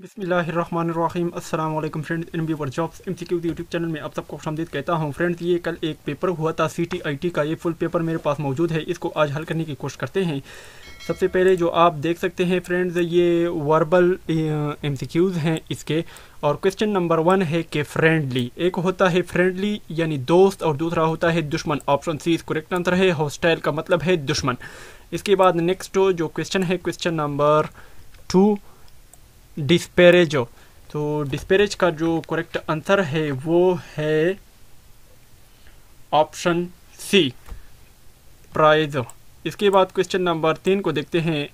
बिसमीम अल्लाम friends N B वर jobs M C Q YouTube channel में आप सबको खुशामदीद कहता हूँ फ्रेंड्स ये कल एक पेपर हुआ था सी टी आई टी का ये फुल पेपर मेरे पास मौजूद है इसको आज हल करने की कोशिश करते हैं सबसे पहले जो आप देख सकते हैं फ्रेंड्स ये वर्बल एम सी क्यूज़ हैं इसके और क्वेश्चन नंबर वन है कि फ्रेंडली एक होता है फ्रेंडली यानी दोस्त और दूसरा होता है दुश्मन ऑप्शन सी करेक्ट आंसर है हॉस्टाइल का मतलब है दुश्मन इसके बाद नेक्स्ट जो क्वेश्चन है क्वेश्चन नंबर टू डिस्पेरेजो तो डिस्पेरेज का जो करेक्ट आंसर है वो है ऑप्शन सी प्राइज इसके बाद क्वेश्चन नंबर तीन को देखते हैं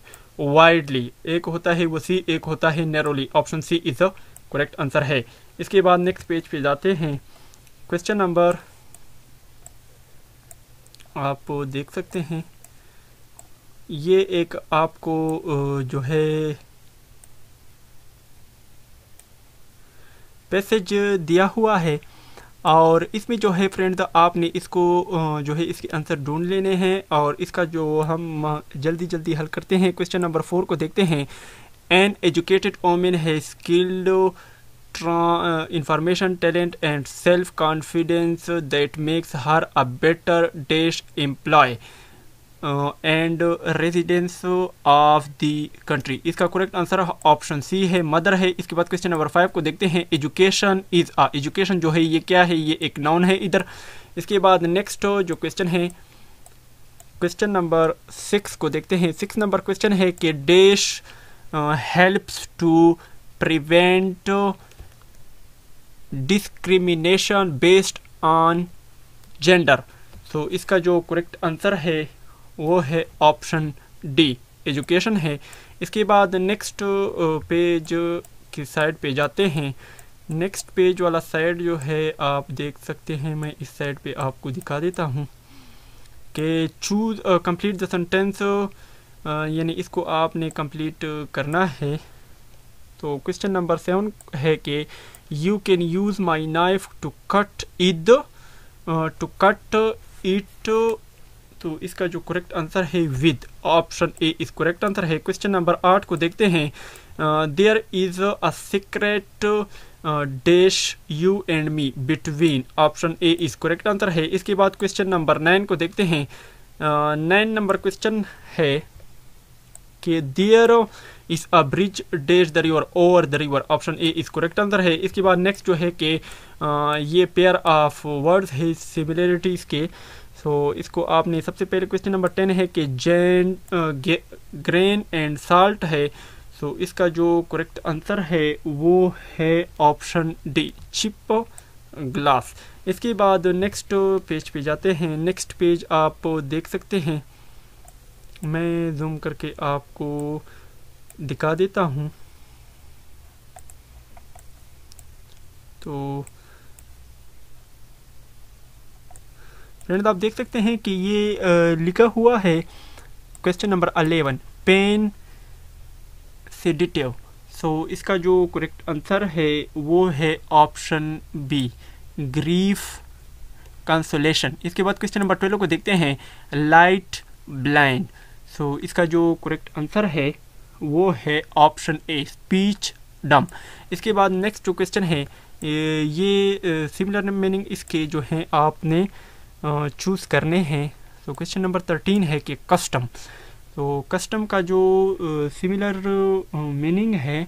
वाइडली एक होता है वो सी एक होता है narrowly option C is a correct answer है इसके बाद नेक्स्ट पेज पे जाते हैं क्वेश्चन नंबर आप देख सकते हैं ये एक आपको जो है पैसेज दिया हुआ है और इसमें जो है फ्रेंड आपने इसको जो है इसके आंसर ढूंढ लेने हैं और इसका जो हम जल्दी जल्दी हल करते हैं क्वेश्चन नंबर फोर को देखते हैं एन एजुकेटेड ओमेन है skilled information talent and self confidence that makes her a better best employ and residence of the country इसका करेक्ट आंसर ऑप्शन सी है मदर है इसके बाद क्वेश्चन नंबर फाइव को देखते हैं एजुकेशन इज आ एजुकेशन जो है ये क्या है ये एक नाउन है इधर इसके बाद नेक्स्ट जो क्वेश्चन है क्वेश्चन नंबर सिक्स को देखते हैं सिक्स नंबर क्वेश्चन है कि dash helps to prevent discrimination based on gender so इसका जो करेक्ट आंसर है वो है ऑप्शन डी एजुकेशन है इसके बाद नेक्स्ट पेज की साइड पे जाते हैं नेक्स्ट पेज वाला साइड जो है आप देख सकते हैं मैं इस साइड पे आपको दिखा देता हूँ कि चूज कंप्लीट द सेंटेंस यानी इसको आपने कंप्लीट करना है तो क्वेश्चन नंबर सेवन है कि you can use my knife to cut it to cut it तो इसका जो करेक्ट आंसर है with option A is correct answer है क्वेश्चन नंबर आठ को देखते हैं there is a secret dash you and me between option A is correct answer है इसके बाद क्वेश्चन नंबर नाइन को देखते हैं नाइन नंबर क्वेश्चन है कि there is a bridge dash the river over the river option A is correct answer है इसके बाद नेक्स्ट जो है कि ये पेयर ऑफ वर्ड्स है सिमिलरिटीज़ के सो so, इसको आपने सबसे पहले क्वेश्चन नंबर टेन है कि जैन ग्रेन एंड साल्ट है सो so, इसका जो करेक्ट आंसर है वो है ऑप्शन डी चिप ग्लास इसके बाद नेक्स्ट पेज पे जाते हैं नेक्स्ट पेज आप देख सकते हैं मैं जूम करके आपको दिखा देता हूँ तो फ्रेंड आप देख सकते हैं कि ये लिखा हुआ है question number eleven pen sedative so इसका जो करेक्ट आंसर है वो है ऑप्शन बी ग्रीफ कंसोलेशन इसके बाद क्वेश्चन नंबर ट्वेल्व को देखते हैं लाइट ब्लाइंड सो इसका जो करेक्ट आंसर है वो है ऑप्शन ए स्पीच डम इसके बाद नेक्स्ट जो क्वेश्चन है ये सिमिलर मीनिंग इसके जो हैं आपने चूज़ करने हैं तो क्वेश्चन नंबर थर्टीन है कि कस्टम तो कस्टम का जो सिमिलर मीनिंग है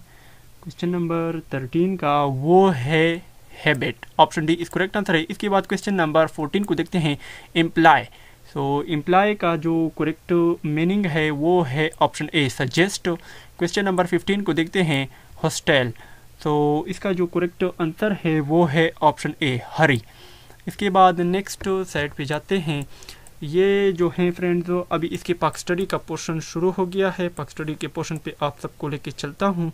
क्वेश्चन नंबर थर्टीन का वो है habit option D is correct answer है इसके बाद क्वेश्चन नंबर फोर्टीन को देखते हैं एम्प्लाय सो एम्प्लाय का जो करेक्ट मीनिंग है वो है option A suggest question number fifteen को देखते हैं हॉस्टेल तो इसका जो करेक्ट आंसर है वो है ऑप्शन ए हरी इसके बाद नेक्स्ट साइड पे जाते हैं ये जो है फ्रेंड्स तो अभी इसके पाक स्टडी का पोर्शन शुरू हो गया है पाक स्टडी के पोर्शन पे आप सबको लेके चलता हूँ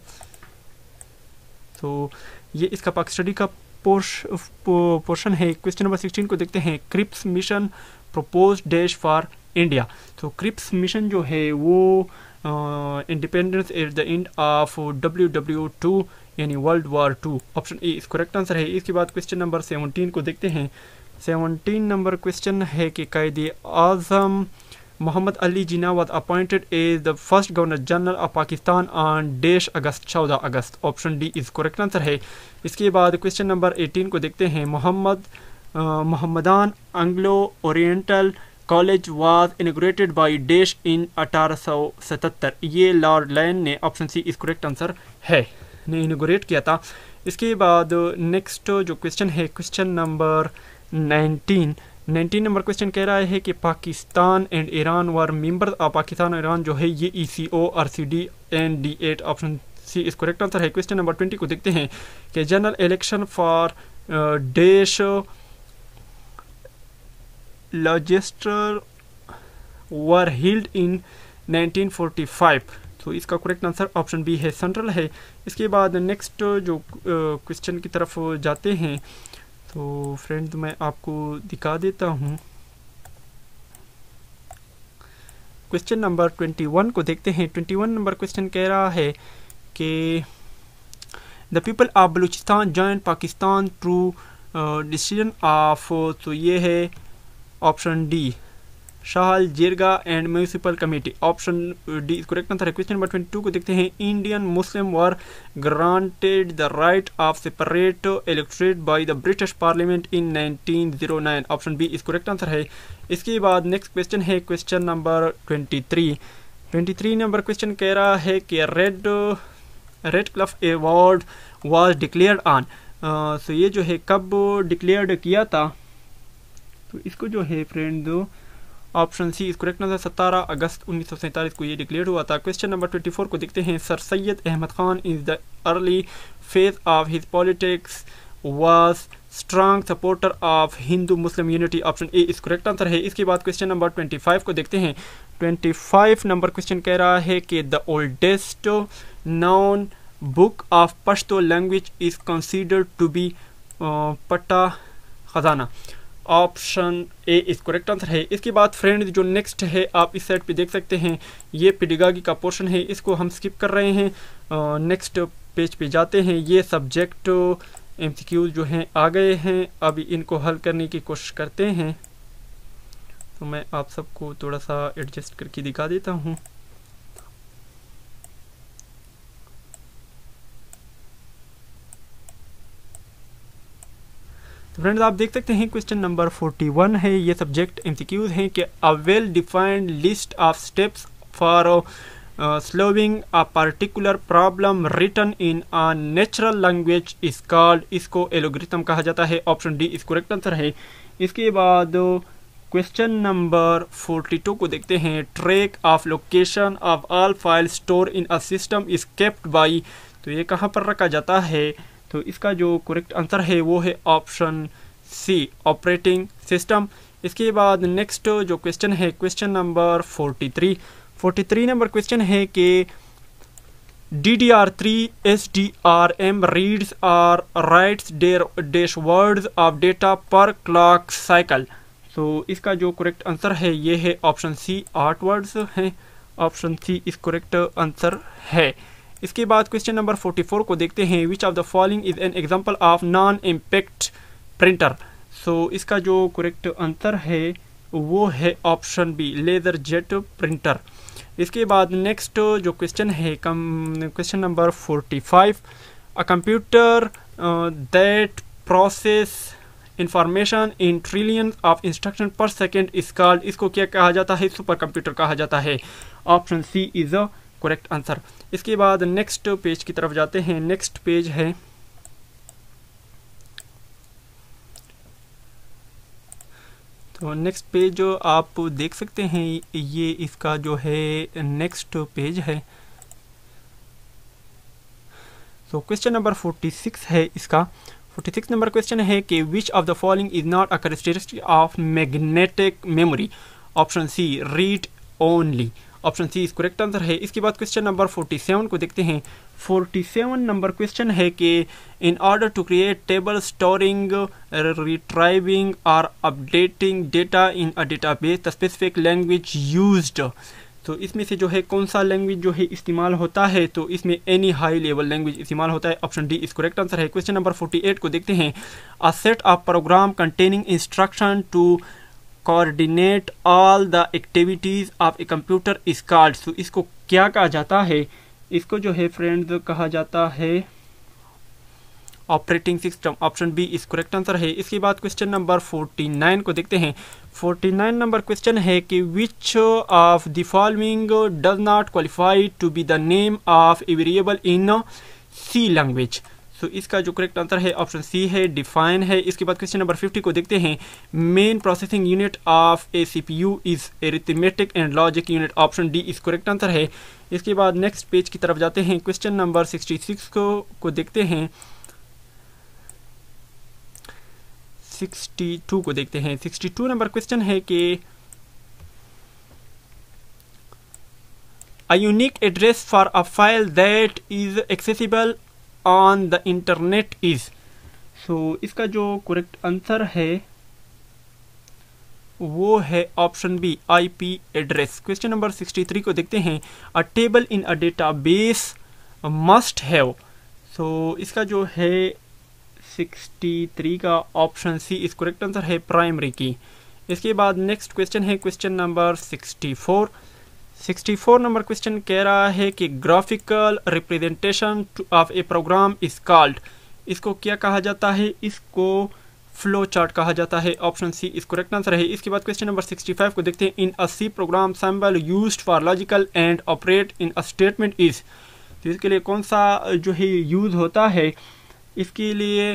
तो ये इसका पाक स्टडी का पोर्शन है क्वेश्चन नंबर सिक्सटीन को देखते हैं Cripps mission propose dash for India तो क्रिप्स मिशन जो है वो independence at the end of W W two यानी world war two option A is correct answer है इसके बाद क्वेश्चन नंबर सेवनटीन को देखते हैं सेवनटीन नंबर क्वेश्चन है कि Quaid Azam Mohammad Ali Jinnah was appointed as the first governor general of Pakistan on dash August चौदह अगस्त option D is correct answer है इसके बाद क्वेश्चन नंबर एटीन को देखते हैं Mohammad Mohammedan Anglo Oriental College was inaugurated by dash in अठारह सौ सतहत्तर ये लॉर्ड लैन ने option C is correct answer है ने इनोग्रेट किया था इसके बाद नेक्स्ट जो क्वेश्चन है question number nineteen nineteen number question कह रहा है कि Pakistan and Iran were member of Pakistan और ईरान जो है ये E C O R C D and D eight option C is correct answer है क्वेश्चन नंबर ट्वेंटी को देखते हैं कि general election for dash legislature were held in 1945 so तो so, इसका करेक्ट आंसर ऑप्शन बी है central है इसके बाद नेक्स्ट जो क्वेश्चन की तरफ जाते हैं तो फ्रेंड मैं आपको दिखा देता हूँ क्वेश्चन नंबर ट्वेंटी वन को देखते हैं ट्वेंटी वन नंबर क्वेश्चन कह रहा है कि the people of Balochistan join Pakistan through decision of तो ये है option D Shahi Jirga and municipal committee option D correct answer है क्वेश्चन नंबर ट्वेंटी टू को देखते हैं Indian Muslim were granted the right of separate electorate by the British parliament in 1909 option B is correct answer है इसके बाद next question है question number twenty three twenty three number question कह रहा है कि red Radcliffe award was declare on so ये जो है कब डिक्लेयर किया था तो इसको जो है फ्रेंड दो ऑप्शन सी इज करेक्ट नजर सतारह अगस्त उन्नीस को ये डिक्लेयर हुआ था क्वेश्चन नंबर ट्वेंटी फोर को देखते हैं sir Syed Ahmad Khan is the early phase of his politics was strong supporter of Hindu Muslim unity option A is correct answer है इसके बाद क्वेश्चन नंबर ट्वेंटी फाइव को देखते हैं ट्वेंटी फाइव नंबर क्वेश्चन कह रहा है कि the oldest known book of Pashto language is considered to be Pata Khazana option A is correct answer है इसके बाद फ्रेंड जो नेक्स्ट है आप इस साइड पे देख सकते हैं ये पिडिगागी का पोर्शन है इसको हम स्किप कर रहे हैं नेक्स्ट पेज पे जाते हैं ये सब्जेक्ट एम जो हैं आ गए हैं अब इनको हल करने की कोशिश करते हैं तो मैं आप सबको थोड़ा सा एडजस्ट करके दिखा देता हूँ तो फ्रेंड्स आप देख सकते हैं क्वेश्चन नंबर 41 है ये सब्जेक्ट एमसीक्यूज हैं कि a well defined list of steps for solving a particular problem written in a natural language is called इसको एलोग्रिथम कहा जाता है option D is correct answer है इसके बाद क्वेश्चन नंबर 42 को देखते हैं track of location of all file store in a system is kept by तो ये कहाँ पर रखा जाता है तो इसका जो करेक्ट आंसर है वो है ऑप्शन सी ऑपरेटिंग सिस्टम इसके बाद नेक्स्ट जो क्वेश्चन है question number forty three forty three number question है कि D D R three S D R M reads or writes there dash words of data per clock cycle तो इसका जो correct answer है ये है ऑप्शन सी आठ वर्ड्स हैं option C is correct answer है इसके बाद क्वेश्चन नंबर फोर्टी फोर को देखते हैं which of the following is an example of non impact printer so इसका जो करेक्ट आंसर है वो है option B laser jet printer इसके बाद नेक्स्ट जो क्वेश्चन है question number forty five a computer that process information in trillion of instruction per second is called इसको क्या कहा जाता है सुपर कंप्यूटर कहा जाता है option C is a correct answer इसके बाद नेक्स्ट पेज की तरफ जाते हैं नेक्स्ट पेज है तो नेक्स्ट पेज आप देख सकते हैं ये इसका जो है नेक्स्ट पेज है तो क्वेश्चन नंबर फोर्टी सिक्स है इसका फोर्टी सिक्स नंबर क्वेश्चन है कि which of the following is not a characteristic of magnetic memory option C read only option C is correct answer है इसके बाद क्वेश्चन नंबर फोर्टी सेवन को देखते हैं फोर्टी सेवन नंबर क्वेश्चन है कि in order to create table storing retrieving और updating data in a database the specific language use तो इसमें से जो है कौन सा लैंग्वेज जो है इस्तेमाल होता है तो इसमें एनी हाई लेवल लैंग्वेज इस्तेमाल होता है option D is correct answer है क्वेश्चन नंबर फोर्टी एट को देखते हैं a set of program containing instruction to coordinate all the activities of a computer is called so इसको क्या कहा जाता है इसको जो है फ्रेंड्स कहा जाता है operating system option B is correct answer है इसके बाद क्वेश्चन नंबर 49 को देखते हैं 49 नंबर क्वेश्चन है कि which of the following does not qualify to be the name of a variable in C language so तो so, इसका जो करेक्ट आंसर है ऑप्शन सी है डिफाइन है इसके बाद क्वेश्चन नंबर फिफ्टी को देखते हैं main processing unit of a C P U is arithmetic and logic unit option D is correct answer है इसके बाद नेक्स्ट पेज की तरफ जाते हैं क्वेश्चन नंबर 66 को को देखते हैं सिक्सटी टू को देखते हैं सिक्सटी टू नंबर क्वेश्चन है कि a unique address for a file that is accessible on the internet is so इसका जो करेक्ट आंसर है वो है option B IP address question number 63 को देखते हैं a table in a database must have so इसका जो है 63 का option C is correct answer है प्राइमरी की इसके बाद नेक्स्ट क्वेश्चन है क्वेश्चन नंबर 64 64 नंबर क्वेश्चन कह रहा है कि graphical representation of a program is called इसको क्या कहा जाता है इसको फ्लो चार्ट कहा जाता है option C is correct answer है इसके बाद क्वेश्चन नंबर 65 को देखते हैं in a C program symbol use for logical and operator in a statement is तो इसके लिए कौन सा जो है यूज होता है इसके लिए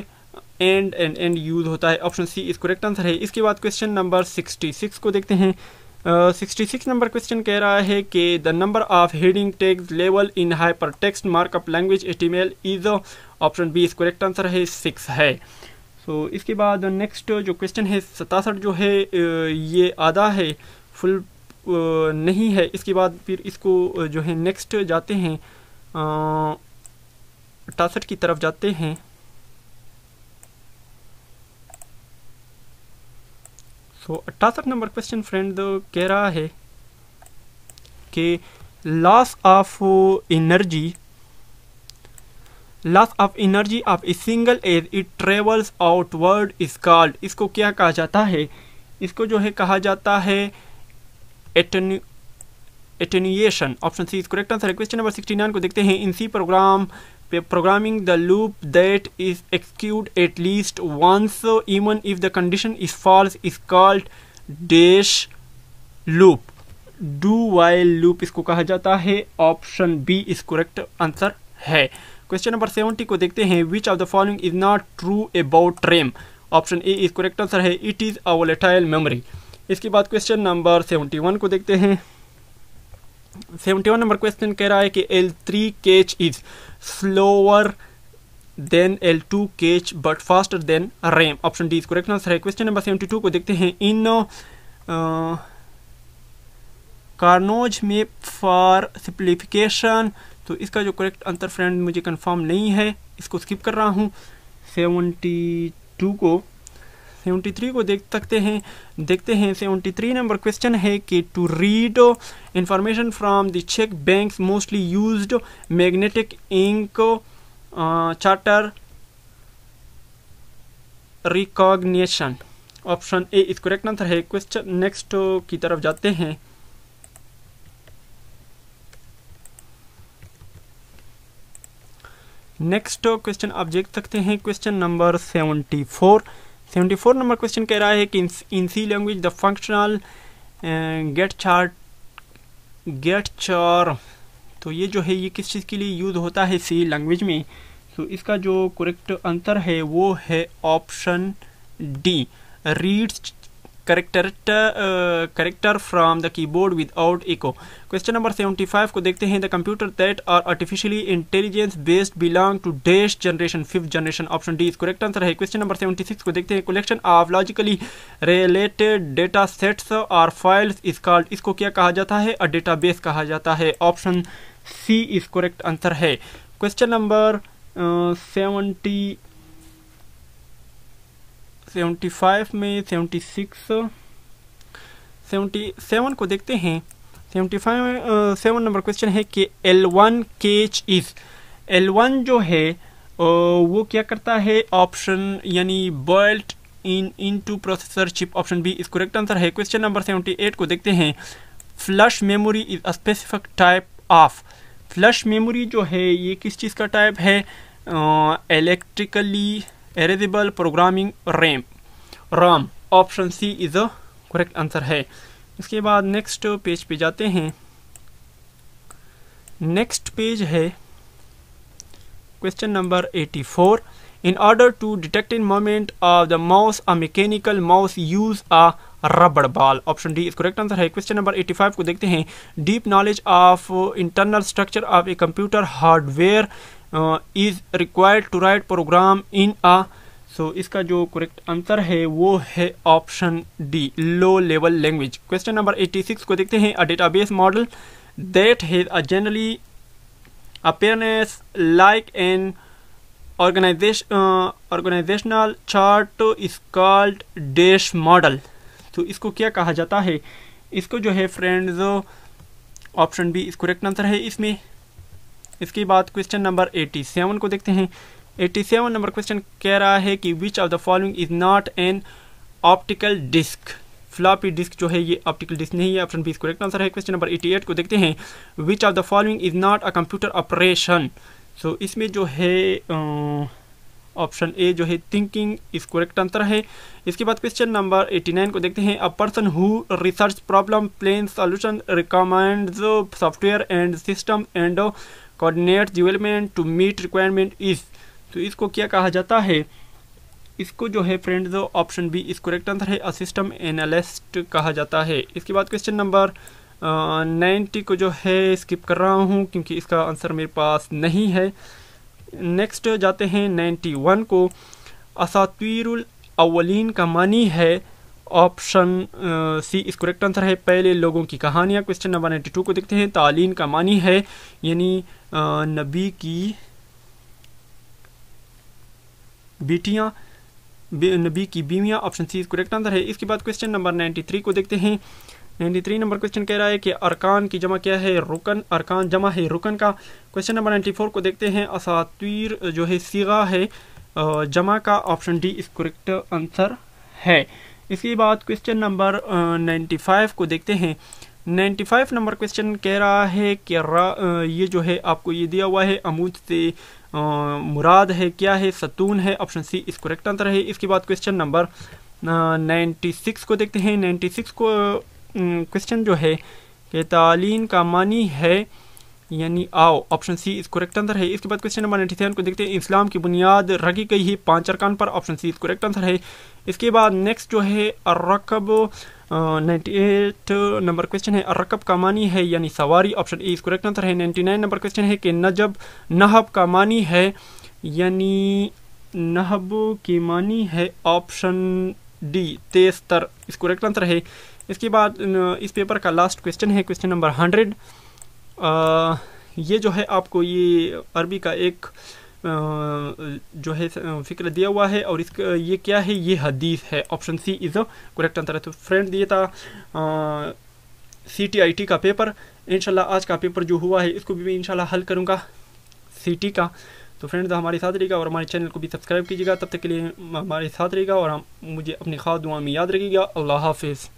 एंड एंड एंड यूज होता है option C is correct answer है इसके बाद क्वेश्चन नंबर 66 को देखते हैं सिक्सटी सिक्स नंबर क्वेश्चन कह रहा है कि the number of heading tags level in hypertext markup language HTML is option B is correct answer है सिक्स है सो इसके बाद नेक्स्ट जो क्वेश्चन है सतासठ जो है ये आधा है फुल नहीं है इसके बाद फिर इसको जो है नेक्स्ट जाते हैं अठासठ की तरफ जाते हैं सो तो अट्ठासठ नंबर क्वेश्चन फ्रेंड तो कह रहा है कि loss of energy loss of energy of a signal as it travels outward is called इसको क्या कहा जाता है इसको जो है कहा जाता है atten attenuation option C is correct answer है क्वेश्चन नंबर सिक्सटी नाइन को देखते हैं in C program programming the loop that is executed at least once even if the condition is false is called dash loop do while loop इसको कहा जाता है option B is correct answer है question number seventy को देखते हैं which of the following is not true about RAM option A is correct answer है it is a volatile memory इसके बाद क्वेश्चन नंबर सेवेंटी वन को देखते हैं सेवेंटी वन नंबर क्वेश्चन कह रहा है कि L three cache is slower than L two cache but faster than RAM option D is correct answer है क्वेश्चन नंबर सेवेंटी टू को देखते हैं इन कार्नोज uh, में फॉर सिंप्लीफिकेशन तो इसका जो करेक्ट आंसर फ्रेंड मुझे कंफर्म नहीं है इसको स्किप कर रहा हूँ सेवेंटी टू को सेवेंटी थ्री को देख सकते हैं देखते हैं सेवेंटी थ्री नंबर क्वेश्चन है कि to read information from the cheque banks mostly used magnetic ink character recognition option A is correct answer है क्वेश्चन नेक्स्ट की तरफ जाते हैं नेक्स्ट क्वेश्चन आप देख सकते हैं question number seventy four seventy four number question कह रहा है कि in C language the functional get chart getchar तो ये जो है ये किस चीज़ के लिए यूज होता है सी लैंग्वेज में तो इसका जो करेक्ट आंसर है वो है option D reads character character from the keyboard without echo question number 75 को देखते हैं the computer that are artificially intelligence based belong to these generation fifth generation option D is correct answer है question number 76 को देखते हैं collection of logically related data sets और files is called इसको क्या कहा जाता है और बेस कहा जाता है option C is correct answer है question number seventy seventy five में सेवेंटी सिक्स सेवेंटी सेवन को देखते हैं seventy five seven number question है कि L one cache is L one जो है वो क्या करता है ऑप्शन यानी built in into processor chip option B is correct answer है क्वेश्चन नंबर सेवेंटी एट को देखते हैं flash memory is a specific type of flush memory जो है ये किस चीज़ का टाइप है electrically uh, Readable Programming RAM RAM option C is a correct answer है इसके बाद नेक्स्ट पेज पे जाते हैं नेक्स्ट पेज है question number 84 four in order to detect in movement of the mouse a mechanical mouse use a rubber ball option D is correct answer है question number 85 को देखते हैं deep knowledge of internal structure of a computer hardware is required to write program in ah so इसका जो correct answer है वो है option D low level language question number 86 को देखते हैं a database model that has a generally appearance like an organization organizational chart is called dash model तो इसको क्या कहा जाता है इसको जो है friends option B is correct answer है इसमें इसके बाद क्वेश्चन नंबर एटी सेवन को देखते हैं एटी सेवन नंबर क्वेश्चन कह रहा है कि which of the following is not an optical disc floppy disk जो है ये ऑप्टिकल डिस्क नहीं है ऑप्शन बी करेक्ट आंसर है क्वेश्चन नंबर एटी एट को देखते हैं which of the following is not a computer operation so इसमें जो है ऑप्शन ए जो है थिंकिंग इज करेक्ट आंसर है इसके बाद क्वेश्चन नंबर 89 को देखते हैं a person who research problem plan solution recommends software and system and coordinate development to meet requirement is तो इसको क्या कहा जाता है इसको जो है फ्रेंड जो option B is correct answer है असिस्टम एनालिस्ट कहा जाता है इसके बाद क्वेश्चन नंबर नाइन्टी को जो है स्किप कर रहा हूँ क्योंकि इसका आंसर मेरे पास नहीं है नेक्स्ट जाते हैं नाइन्टी वन को असातवीरुल अवलिन का मानी है option C is correct answer है पहले लोगों की कहानियाँ क्वेश्चन नंबर नाइन्टी टू को देखते हैं तालीन का मानी है यानी नबी की बेटियाँ नबी की बीवियाँ option C is correct answer है इसके बाद क्वेश्चन नंबर नाइन्टी थ्री को देखते हैं नाइन्टी थ्री नंबर क्वेश्चन कह रहा है कि अरकान की जमा क्या है रुकन अरकान जमा है रुकन का क्वेश्चन नंबर नाइन्टी फोर को देखते हैं असातवीर जो है सीगा है जमा का option D is correct answer है इसके बाद क्वेश्चन नंबर नाइन्टी फाइव को देखते हैं नाइन्टी फाइव नंबर क्वेश्चन कह रहा है कि ये जो है आपको ये दिया हुआ है अमूद से आ, मुराद है क्या है सतून है option C is correct answer है इसके बाद क्वेश्चन नंबर नाइन्टी सिक्स को देखते हैं नाइन्टी सिक्स को क्वेश्चन जो है कि तालीन का मानी है यानी आओ option C is correct answer है इसके बाद क्वेश्चन नंबर नाइन्टी सेवन को देखते हैं इस्लाम की बुनियाद रखी गई है पांच अरकान पर option C is correct answer है इसके बाद नेक्स्ट जो है अरकब नाइन्टी एट नंबर क्वेश्चन है अरकब का मानी है यानी सवारी option A is correct answer है नाइन्टी नाइन नंबर क्वेश्चन है कि नजब नहब का मानी है यानी नहब की मानी है ऑप्शन डी तेज तर इस करेक्ट आंसर है इसके बाद इस पेपर का लास्ट क्वेश्चन है क्वेश्चन नंबर हंड्रेड ये जो है आपको ये अरबी का एक जो है फिक्र दिया हुआ है और इसका ये क्या है ये हदीस है option C is correct answer है तो फ्रेंड ये था सी टी आई टी का पेपर इनशाला आज का पेपर जो हुआ है इसको भी मैं इनशाला हल करूँगा सी टी का तो फ्रेंड्स हमारे साथ रहेगा और हमारे चैनल को भी सब्सक्राइब कीजिएगा तब तक के लिए हमारे साथ रहेगा और हम मुझे अपनी खास दुआ में याद रखिएगा अल्लाह हाफिज़